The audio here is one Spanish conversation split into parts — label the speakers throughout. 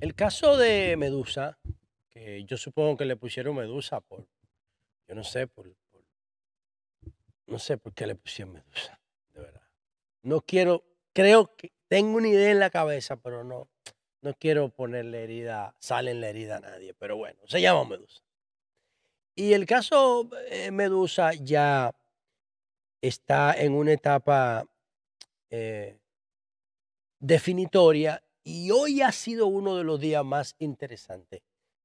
Speaker 1: El caso de Medusa, que yo supongo que le pusieron Medusa por, yo no sé, por, no sé por qué le pusieron Medusa, de verdad. No quiero, creo que tengo una idea en la cabeza, pero no, no quiero ponerle herida, sale en la herida a nadie, pero bueno, se llama Medusa. Y el caso eh, Medusa ya está en una etapa eh, definitoria y hoy ha sido uno de los días más interesantes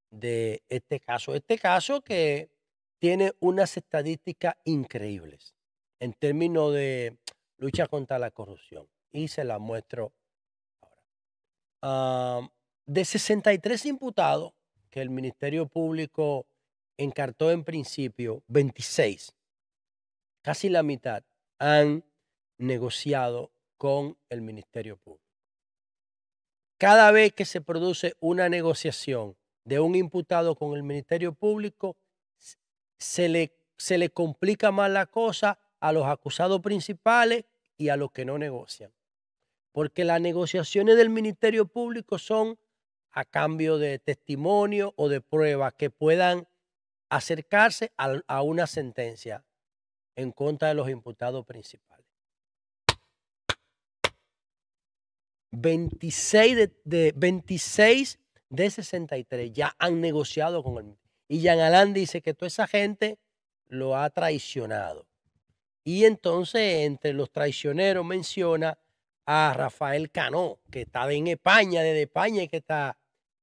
Speaker 1: de este caso. Este caso que tiene unas estadísticas increíbles en términos de lucha contra la corrupción. Y se la muestro ahora. de 63 imputados que el Ministerio Público encartó en principio, 26, casi la mitad, han negociado con el Ministerio Público. Cada vez que se produce una negociación de un imputado con el Ministerio Público, se le, se le complica más la cosa a los acusados principales y a los que no negocian. Porque las negociaciones del Ministerio Público son a cambio de testimonio o de pruebas que puedan acercarse a una sentencia en contra de los imputados principales. 26 de, 26 de 63 ya han negociado con él. Y Jean Alain dice que toda esa gente lo ha traicionado. Y entonces entre los traicioneros menciona a Rafael Cano, que estaba en España, desde España, que está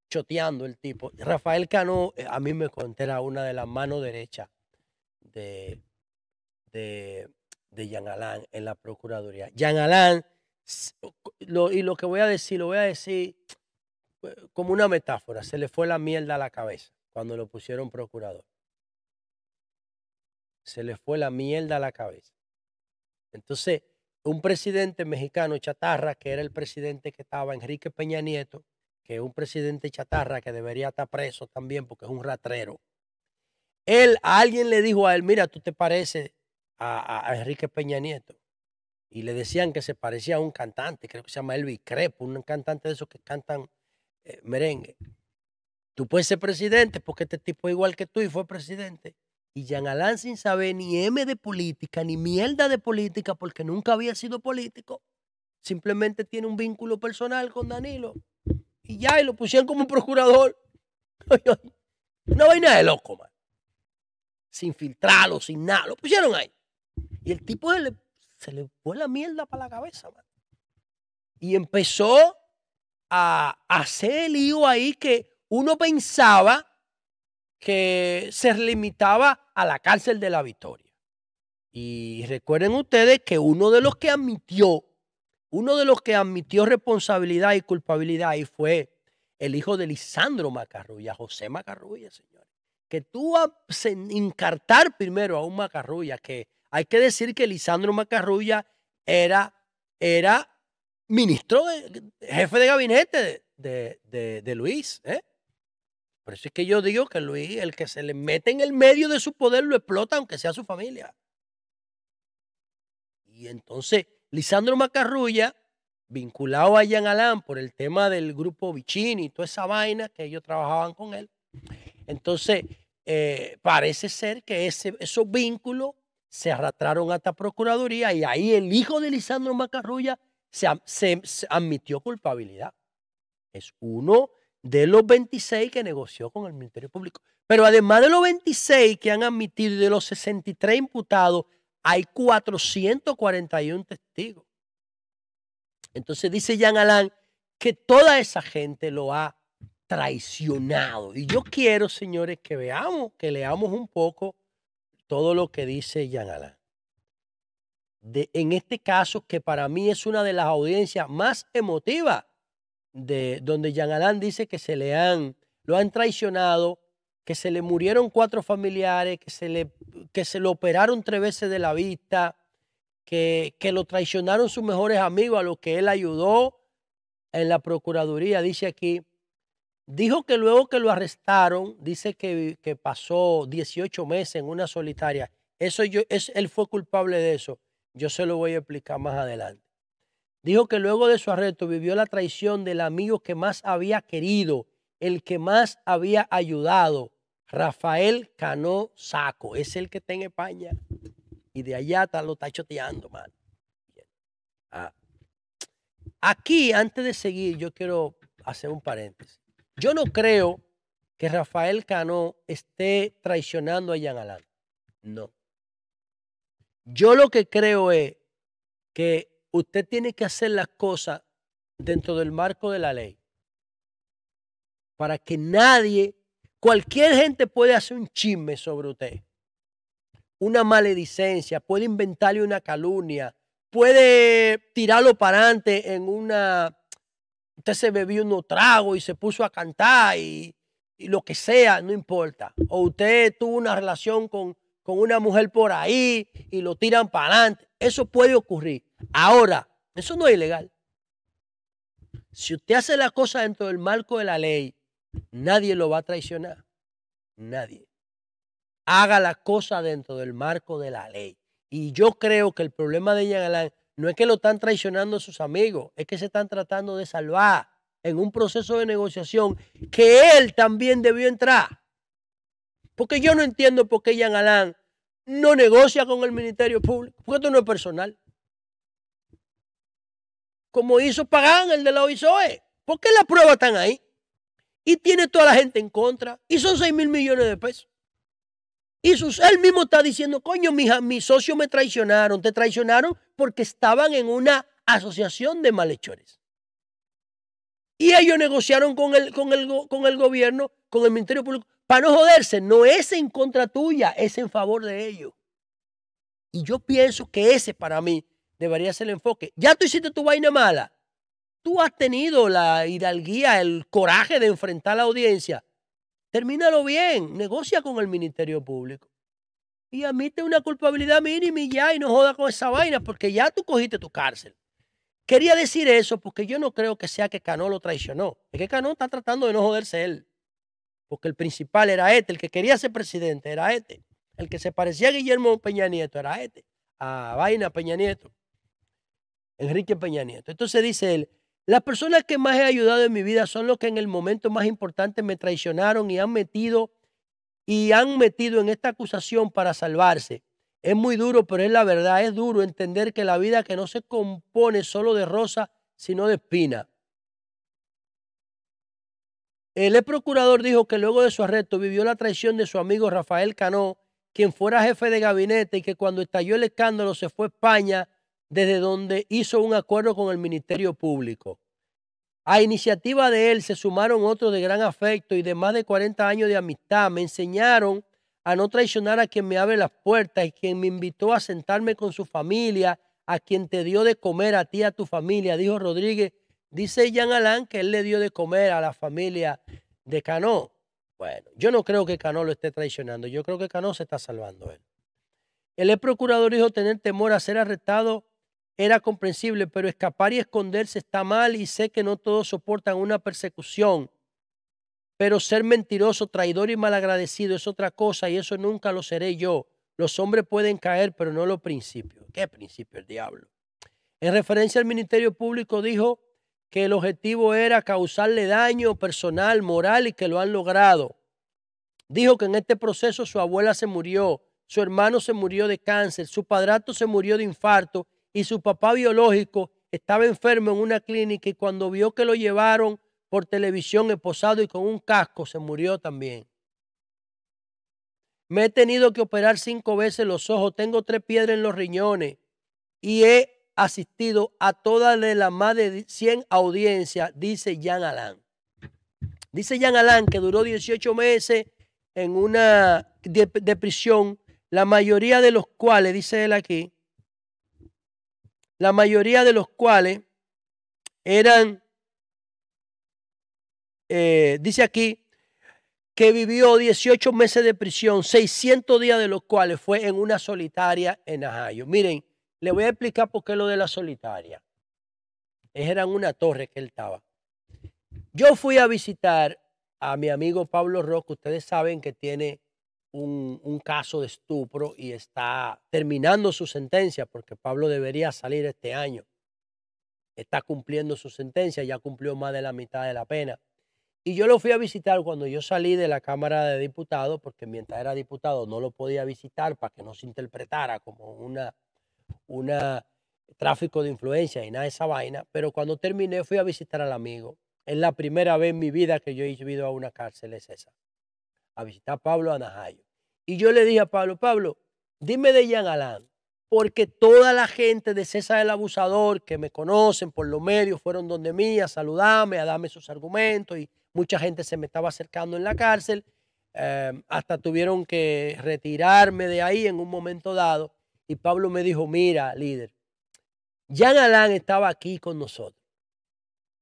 Speaker 1: choteando el tipo. Rafael Cano, eh, a mí me la una de las manos derechas de, de, de Jean Alain en la Procuraduría. Jean Alain y lo que voy a decir, lo voy a decir eh, como una metáfora, se le fue la mierda a la cabeza cuando lo pusieron procurador. Se le fue la mierda a la cabeza. Entonces, un presidente mexicano chatarra, que era el presidente que estaba, Enrique Peña Nieto, que es un presidente chatarra que debería estar preso también porque es un ratrero. Él, a alguien le dijo a él, mira, tú te pareces a Enrique Peña Nieto y le decían que se parecía a un cantante, creo que se llama Elvis Crepo, un cantante de esos que cantan eh, merengue. Tú puedes ser presidente porque este tipo es igual que tú y fue presidente. Y Jean Alain sin saber ni M de política, ni mierda de política, porque nunca había sido político, simplemente tiene un vínculo personal con Danilo. Y ya, y lo pusieron como un procurador. Una vaina de loco, man. Sin filtrarlo, sin nada. Lo pusieron ahí. Y el tipo de se le fue la mierda para la cabeza, Y empezó a hacer el lío ahí que uno pensaba que se limitaba a la cárcel de la victoria. Y recuerden ustedes que uno de los que admitió, uno de los que admitió responsabilidad y culpabilidad ahí fue el hijo de Lisandro Macarrulla, José Macarrulla, señores. Que tuvo que encartar primero a un Macarrulla que hay que decir que Lisandro Macarrulla era, era ministro, jefe de gabinete de, de, Luis. ¿eh? Por eso es que yo digo que Luis, el que se le mete en el medio de su poder, lo explota, aunque sea su familia. Y entonces, Lisandro Macarrulla, vinculado a Jean Alain por el tema del grupo Vicini y toda esa vaina que ellos trabajaban con él. Entonces, eh, parece ser que ese, esos vínculos se arrastraron hasta Procuraduría y ahí el hijo de Lisandro Macarrulla se, admitió culpabilidad. Es uno de los 26 que negoció con el Ministerio Público. Pero además de los 26 que han admitido y de los 63 imputados, hay 441 testigos. Entonces dice Jean Alain que toda esa gente lo ha traicionado. Y yo quiero, señores, que veamos, que leamos un poco todo lo que dice Jean Alain. De, en este caso, que para mí es una de las audiencias más emotivas, de, donde Jean Alain dice que se le han, lo han traicionado, que se le murieron cuatro familiares, que se le, que se le operaron tres veces de la vista, que, que lo traicionaron sus mejores amigos a los que él ayudó en la Procuraduría, dice aquí, Dijo que luego que lo arrestaron, dice que, pasó 18 meses en una solitaria. Eso yo, es, él fue culpable de eso. Yo se lo voy a explicar más adelante. Dijo que luego de su arresto vivió la traición del amigo que más había querido, el que más había ayudado, Rafael Cano Saco. Es el que está en España. Y de allá está, lo está choteando, man. Ah. Aquí, antes de seguir, yo quiero hacer un paréntesis. Yo no creo que Rafael Cano esté traicionando a Yan Alán. No. Yo lo que creo es que usted tiene que hacer las cosas dentro del marco de la ley. Para que nadie, cualquier gente puede hacer un chisme sobre usted. Una maledicencia, puede inventarle una calumnia, puede tirarlo para adelante en una Usted se bebió unos tragos y se puso a cantar y, lo que sea, no importa. O usted tuvo una relación con, con una mujer por ahí y lo tiran para adelante. Eso puede ocurrir. Ahora, eso no es ilegal. Si usted hace la cosa dentro del marco de la ley, nadie lo va a traicionar. Nadie. Haga la cosa dentro del marco de la ley. Y yo creo que el problema de la... No es que lo están traicionando a sus amigos, es que se están tratando de salvar en un proceso de negociación que él también debió entrar. Porque yo no entiendo por qué Jean Alain no negocia con el Ministerio Público, porque esto no es personal. Como hizo Pagán, el de la OISOE. ¿Por qué las pruebas están ahí? Y tiene toda la gente en contra. Y son 6 mil millones de pesos. Y sus, él mismo está diciendo, coño, mis, mis socios me traicionaron, te traicionaron porque estaban en una asociación de malhechores. Y ellos negociaron con el, con el, con el gobierno, con el Ministerio Público, para no joderse. No es en contra tuya, es en favor de ellos. Y yo pienso que ese para mí debería ser el enfoque. Ya tú hiciste tu vaina mala. Tú has tenido la hidalguía, el coraje de enfrentar a la audiencia. Termínalo bien, negocia con el Ministerio Público. Y admite una culpabilidad mínima y ya, y no joda con esa vaina, porque ya tú cogiste tu cárcel. Quería decir eso porque yo no creo que sea que Cano lo traicionó. Es que Cano está tratando de no joderse él. Porque el principal era este, el que quería ser presidente era este. El que se parecía a Guillermo Peña Nieto era este. A Vaina Peña Nieto. Enrique Peña Nieto. Entonces dice él, las personas que más he ayudado en mi vida son los que en el momento más importante me traicionaron y han metido y han metido en esta acusación para salvarse. Es muy duro, pero es la verdad, es duro entender que la vida que no se compone solo de rosa, sino de espina. El ex procurador dijo que luego de su arresto vivió la traición de su amigo Rafael Cano, quien fuera jefe de gabinete y que cuando estalló el escándalo se fue a España desde donde hizo un acuerdo con el Ministerio Público. A iniciativa de él se sumaron otros de gran afecto y de más de 40 años de amistad. Me enseñaron a no traicionar a quien me abre las puertas y quien me invitó a sentarme con su familia, a quien te dio de comer a ti y a tu familia, dijo Rodríguez. Dice Jean Alain que él le dio de comer a la familia de Cano. Bueno, yo no creo que Cano lo esté traicionando. Yo creo que Cano se está salvando él. El ex procurador dijo tener temor a ser arrestado era comprensible, pero escapar y esconderse está mal y sé que no todos soportan una persecución. Pero ser mentiroso, traidor y malagradecido es otra cosa y eso nunca lo seré yo. Los hombres pueden caer, pero no los principios. ¿Qué principio el diablo? En referencia al Ministerio Público dijo que el objetivo era causarle daño personal, moral y que lo han logrado. Dijo que en este proceso su abuela se murió, su hermano se murió de cáncer, su padrato se murió de infarto y su papá biológico estaba enfermo en una clínica y cuando vio que lo llevaron por televisión esposado y con un casco, se murió también. Me he tenido que operar cinco veces los ojos, tengo tres piedras en los riñones y he asistido a todas las más de 100 audiencias, dice Jean Alain. Dice Jean Alain que duró 18 meses en una de prisión, la mayoría de los cuales, dice él aquí, la mayoría de los cuales eran, eh, dice aquí, que vivió 18 meses de prisión, 600 días de los cuales fue en una solitaria en Ajayo. Miren, le voy a explicar por qué lo de la solitaria. Era una torre que él estaba. Yo fui a visitar a mi amigo Pablo Roque. Ustedes saben que tiene un, caso de estupro y está terminando su sentencia porque Pablo debería salir este año. Está cumpliendo su sentencia, ya cumplió más de la mitad de la pena. Y yo lo fui a visitar cuando yo salí de la Cámara de Diputados, porque mientras era diputado no lo podía visitar para que no se interpretara como una, una tráfico de influencia y nada de esa vaina. Pero cuando terminé fui a visitar al amigo. Es la primera vez en mi vida que yo he ido a una cárcel, es esa a visitar a Pablo a Y yo le dije a Pablo, Pablo, dime de Jean Alain, porque toda la gente de César el Abusador que me conocen por los medios fueron donde mí a saludarme, a darme sus argumentos y mucha gente se me estaba acercando en la cárcel. Eh, hasta tuvieron que retirarme de ahí en un momento dado. Y Pablo me dijo, mira, líder, Jean Alain estaba aquí con nosotros.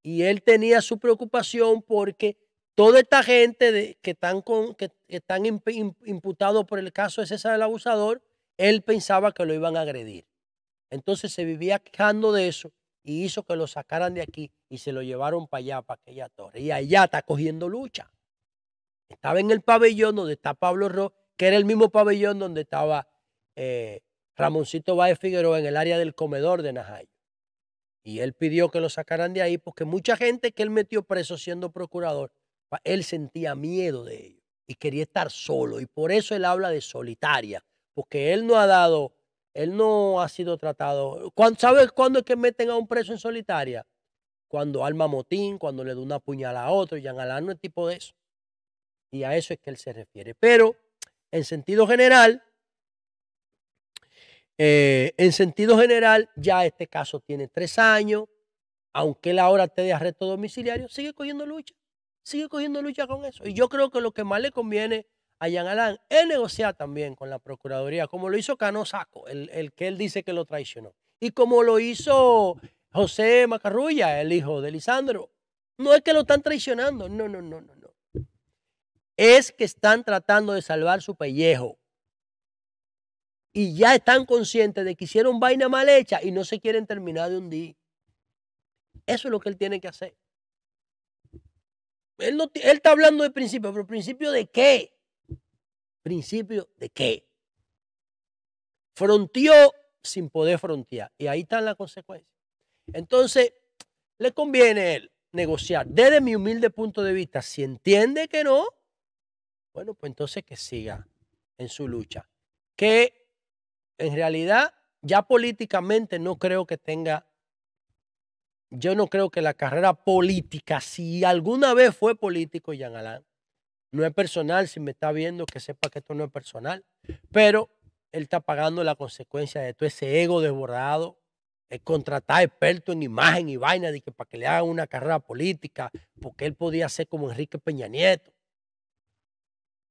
Speaker 1: Y él tenía su preocupación porque toda esta gente que están, con, imputados por el caso de César el abusador, él pensaba que lo iban a agredir. Entonces se vivía quejando de eso y hizo que lo sacaran de aquí y se lo llevaron para allá, para aquella torre. Y allá está cogiendo lucha. Estaba en el pabellón donde está Pablo Ro, que era el mismo pabellón donde estaba eh, Ramoncito Báez Figueroa en el área del comedor de Najayo. Y él pidió que lo sacaran de ahí porque mucha gente que él metió preso siendo procurador él sentía miedo de ello y quería estar solo. Y por eso él habla de solitaria, porque él no ha dado, él no ha sido tratado. ¿Sabes cuándo es que meten a un preso en solitaria? Cuando alma motín, cuando le da una puñal a otro. Jean Alano no es tipo de eso. Y a eso es que él se refiere. Pero, en sentido general, eh, en sentido general, ya este caso tiene tres años. Aunque él ahora esté de arresto domiciliario, sigue cogiendo lucha sigue cogiendo lucha con eso. Y yo creo que lo que más le conviene a Jean Alain es negociar también con la Procuraduría, como lo hizo Cano Saco, el, que él dice que lo traicionó. Y como lo hizo José Macarrulla, el hijo de Lisandro. No es que lo están traicionando, no, no, no, no, no. Es que están tratando de salvar su pellejo. Y ya están conscientes de que hicieron vaina mal hecha y no se quieren terminar de hundir. Eso es lo que él tiene que hacer. Él, está hablando de principio, pero principio de qué? Principio de qué? Fronteó sin poder frontear. Y ahí están las consecuencias. Entonces, le conviene a él negociar. Desde mi humilde punto de vista, si entiende que no, bueno, pues entonces que siga en su lucha. Que en realidad ya políticamente no creo que tenga yo no creo que la carrera política, si alguna vez fue político, Jean Alain, no es personal, si me está viendo, que sepa que esto no es personal, pero él está pagando la consecuencia de todo ese ego desbordado, el contratar experto en imagen y vaina de que para que le hagan una carrera política, porque él podía ser como Enrique Peña Nieto,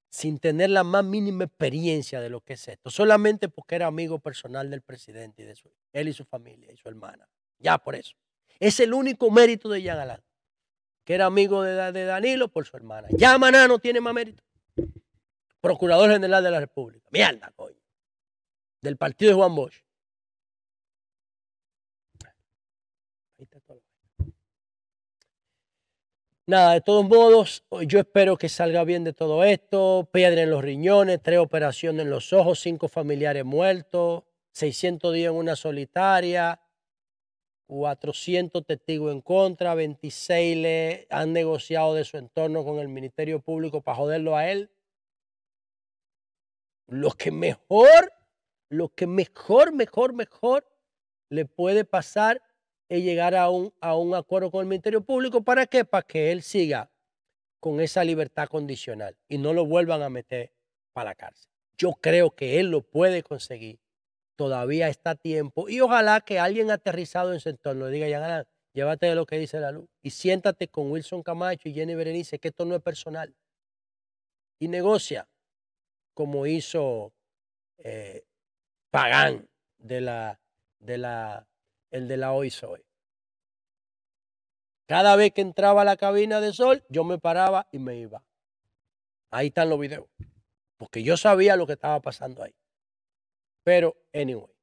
Speaker 1: sin tener la más mínima experiencia de lo que es esto, solamente porque era amigo personal del presidente y de él y su familia y su hermana. Ya por eso. Es el único mérito de Jean que era amigo de, Danilo por su hermana. Ya Maná no tiene más mérito. Procurador General de la República. Mierda, coño. Del partido de Juan Bosch. Nada, de todos modos, yo espero que salga bien de todo esto. Piedra en los riñones, tres operaciones en los ojos, cinco familiares muertos, 600 días en una solitaria, 400 testigos en contra, 26 le han negociado de su entorno con el Ministerio Público para joderlo a él. Lo que mejor, lo que mejor, mejor, mejor le puede pasar es llegar a un, a un acuerdo con el Ministerio Público. ¿Para qué? Para que él siga con esa libertad condicional y no lo vuelvan a meter para la cárcel. Yo creo que él lo puede conseguir todavía está tiempo. Y ojalá que alguien aterrizado en su entorno diga, ya ganan, llévate de lo que dice la luz y siéntate con Wilson Camacho y Jenny Berenice, que esto no es personal. Y negocia, como hizo eh, Pagán de la, de la, el de la Hoy Soy. E. Cada vez que entraba a la cabina de sol, yo me paraba y me iba. Ahí están los videos. Porque yo sabía lo que estaba pasando ahí. Pero, anyway,